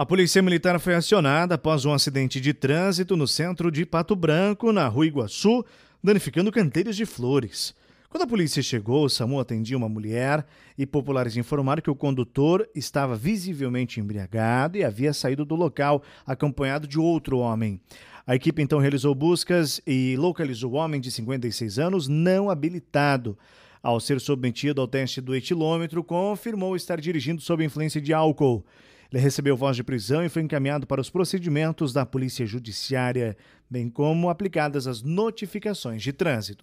A polícia militar foi acionada após um acidente de trânsito no centro de Pato Branco, na Rua Iguaçu, danificando canteiros de flores. Quando a polícia chegou, o SAMU atendia uma mulher e populares informaram que o condutor estava visivelmente embriagado e havia saído do local, acompanhado de outro homem. A equipe então realizou buscas e localizou o homem de 56 anos não habilitado. Ao ser submetido ao teste do etilômetro, confirmou estar dirigindo sob influência de álcool. Ele recebeu voz de prisão e foi encaminhado para os procedimentos da Polícia Judiciária, bem como aplicadas as notificações de trânsito.